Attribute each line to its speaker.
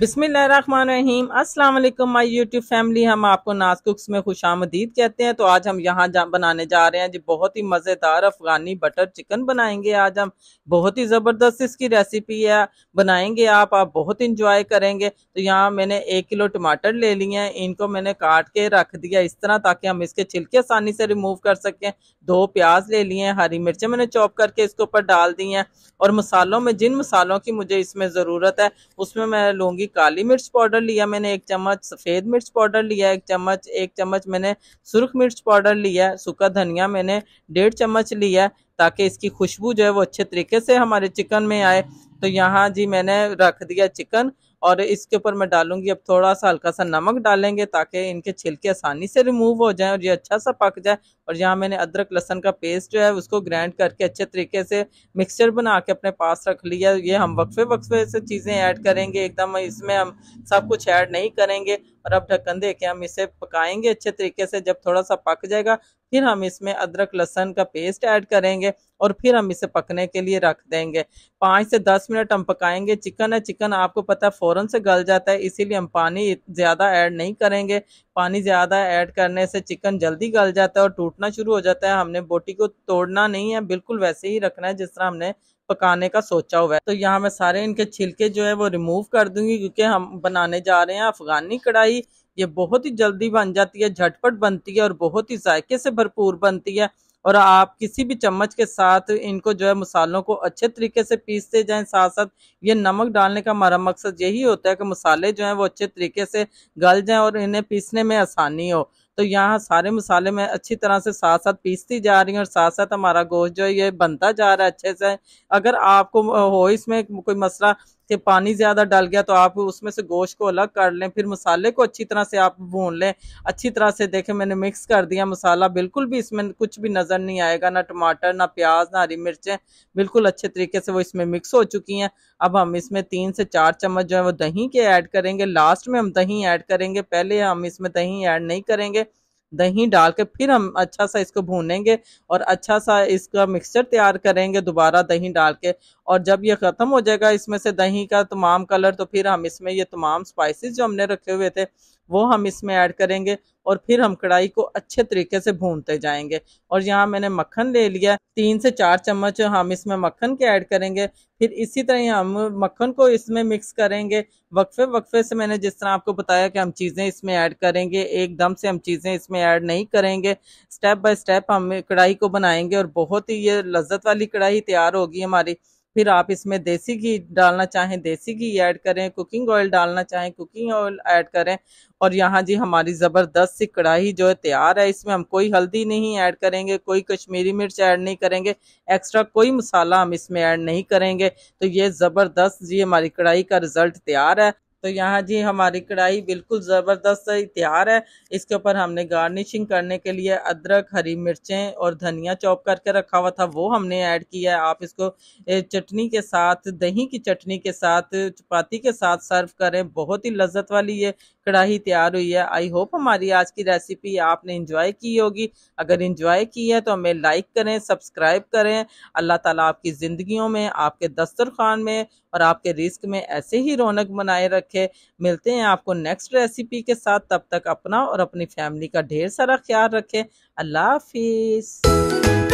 Speaker 1: बिसमीम वालेकुम my YouTube family हम आपको नाज कुक्स में खुश आमदीद कहते हैं तो आज हम यहाँ जा, बनाने जा रहे हैं जी बहुत ही मज़ेदार अफ़गानी बटर चिकन बनाएंगे आज हम बहुत ही ज़बरदस्त इसकी रेसिपी है बनाएंगे आप आप बहुत इंजॉय करेंगे तो यहाँ मैंने एक किलो टमाटर ले लिए हैं इनको मैंने काट के रख दिया इस तरह ताकि हम इसके छिलके आसानी से रिमूव कर सकें दो प्याज ले लिए हैं हरी मिर्चें मैंने चॉप करके इसके ऊपर डाल दी हैं और मसालों में जिन मसालों की मुझे इसमें ज़रूरत है उसमें मैं लूँगी काली मिर्च पाउडर लिया मैंने एक चम्मच सफ़ेद मिर्च पाउडर लिया एक चम्मच एक चम्मच मैंने सुरख मिर्च पाउडर लिया सूखा धनिया मैंने डेढ़ चम्मच लिया ताकि इसकी खुशबू जो है वो अच्छे तरीके से हमारे चिकन में आए तो यहाँ जी मैंने रख दिया चिकन और इसके ऊपर मैं डालूंगी अब थोड़ा सा हल्का सा नमक डालेंगे ताकि इनके छिलके आसानी से रिमूव हो जाएं और ये अच्छा सा पक जाए और यहाँ मैंने अदरक लहसन का पेस्ट जो है उसको ग्राइंड करके अच्छे तरीके से मिक्सचर बना के अपने पास रख लिया ये हम वक्फे वक्फे से चीज़ें ऐड करेंगे एकदम इसमें हम सब कुछ ऐड नहीं करेंगे और अब ढक्कन दे के हम इसे पकाएंगे अच्छे तरीके से जब थोड़ा सा पक जाएगा फिर हम इसमें अदरक लहसन का पेस्ट ऐड करेंगे और फिर हम इसे पकने के लिए रख देंगे पाँच से दस मिनट हम पकाएंगे चिकन है चिकन आपको पता है फ़ौरन से गल जाता है इसीलिए हम पानी ज़्यादा ऐड नहीं करेंगे पानी ज़्यादा ऐड करने से चिकन जल्दी गल जाता है और टूटना शुरू हो जाता है हमने बोटी को तोड़ना नहीं है बिल्कुल वैसे ही रखना है जिस तरह हमने पकाने का सोचा हुआ है तो यहाँ मैं सारे इनके छिलके जो है वो रिमूव कर दूंगी क्योंकि हम बनाने जा रहे हैं अफगानी कढ़ाई ये बहुत ही जल्दी बन जाती है झटपट बनती है और बहुत ही जायके से भरपूर बनती है और आप किसी भी चम्मच के साथ इनको जो है मसालों को अच्छे तरीके से पीसते जाएं साथ साथ ये नमक डालने का हमारा मकसद यही होता है कि मसाले जो हैं वो अच्छे तरीके से गल जाएं और इन्हें पीसने में आसानी हो तो यहाँ सारे मसाले मैं अच्छी तरह से साथ साथ पीसती जा रही हूँ और साथ साथ हमारा गोश्त जो है ये बनता जा रहा है अच्छे से अगर आपको हो इसमें कोई मसला कि पानी ज़्यादा डल गया तो आप उसमें से गोश्त को अलग कर लें फिर मसाले को अच्छी तरह से आप भून लें अच्छी तरह से देखें मैंने मिक्स कर दिया मसाला बिल्कुल भी इसमें कुछ भी नज़र नहीं आएगा ना टमाटर ना प्याज ना हरी मिर्चें बिल्कुल अच्छे तरीके से वो इसमें मिक्स हो चुकी हैं अब हम इसमें तीन से चार चम्मच जो है वो दही के ऐड करेंगे लास्ट में हम दही ऐड करेंगे पहले हम इसमें दही ऐड नहीं करेंगे दही डाल के फिर हम अच्छा सा इसको भूनेंगे और अच्छा सा इसका मिक्सचर तैयार करेंगे दोबारा दही डाल के और जब ये ख़त्म हो जाएगा इसमें से दही का तमाम कलर तो फिर हम इसमें ये तमाम स्पाइसेस जो हमने रखे हुए थे वो हम इसमें ऐड करेंगे और फिर हम कढ़ाई को अच्छे तरीके से भूनते जाएंगे और यहाँ मैंने मक्खन ले लिया तीन से चार चम्मच हम इसमें मक्खन के ऐड करेंगे फिर इसी तरह हम मक्खन को इसमें मिक्स करेंगे वक्फे वक्फे से मैंने जिस तरह आपको बताया कि हम चीज़ें इसमें ऐड करेंगे एकदम से हम चीज़ें इसमें ऐड नहीं करेंगे स्टेप बाय स्टेप हम कढ़ाई को बनाएंगे और बहुत ही ये लज्जत वाली कढ़ाई तैयार होगी हमारी फिर आप इसमें देसी घी डालना चाहें देसी घी ऐड करें कुकिंग ऑयल डालना चाहें कुकिंग ऑयल ऐड करें और यहाँ जी हमारी ज़बरदस्त सी कढ़ाई जो है तैयार है इसमें हम कोई हल्दी नहीं ऐड करेंगे कोई कश्मीरी मिर्च ऐड नहीं करेंगे एक्स्ट्रा कोई मसाला हम इसमें ऐड नहीं करेंगे तो ये ज़बरदस्त जी हमारी कढ़ाई का रिज़ल्ट तैयार है तो यहाँ जी हमारी कढ़ाई बिल्कुल ज़बरदस्त तैयार है इसके ऊपर हमने गार्निशिंग करने के लिए अदरक हरी मिर्चें और धनिया चॉप करके रखा हुआ था वो हमने ऐड किया है आप इसको चटनी के साथ दही की चटनी के साथ चपाती के साथ सर्व करें बहुत ही लज्जत वाली ये कढ़ाई तैयार हुई है आई होप हमारी आज की रेसिपी आपने इंजॉय की होगी अगर इंजॉय की है तो हमें लाइक करें सब्सक्राइब करें अल्लाह ताला आपकी ज़िंदगियों में आपके दस्तरखान में और आपके रिस्क में ऐसे ही रौनक बनाए रखे मिलते हैं आपको नेक्स्ट रेसिपी के साथ तब तक अपना और अपनी फैमिली का ढेर सारा ख्याल रखें अल्लाह हाफिज़